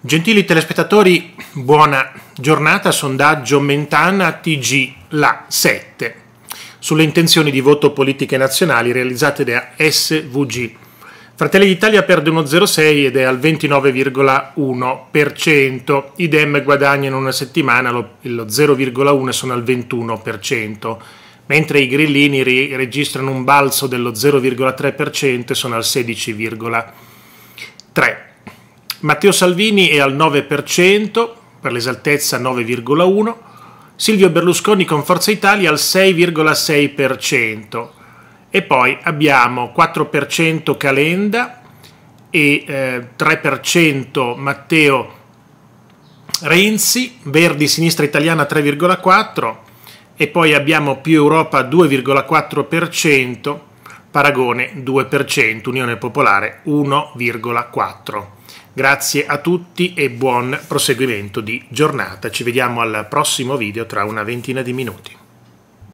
Gentili telespettatori, buona giornata. Sondaggio Mentana TG La 7 sulle intenzioni di voto politiche nazionali realizzate da SVG. Fratelli d'Italia perde uno 0,6 ed è al 29,1%, idem guadagnano una settimana lo, 0,1 e sono al 21%, mentre i grillini re- registrano un balzo dello 0,3% e sono al 16,3%. Matteo Salvini è al 9%, per l'esaltezza 9,1%, Silvio Berlusconi con Forza Italia al 6,6%. E poi abbiamo 4% Calenda e eh, 3% Matteo Renzi, Verdi Sinistra Italiana 3,4% e poi abbiamo più Europa 2,4%, Paragone 2%, Unione Popolare 1,4%. Grazie a tutti e buon proseguimento di giornata. Ci vediamo al prossimo video tra una ventina di minuti.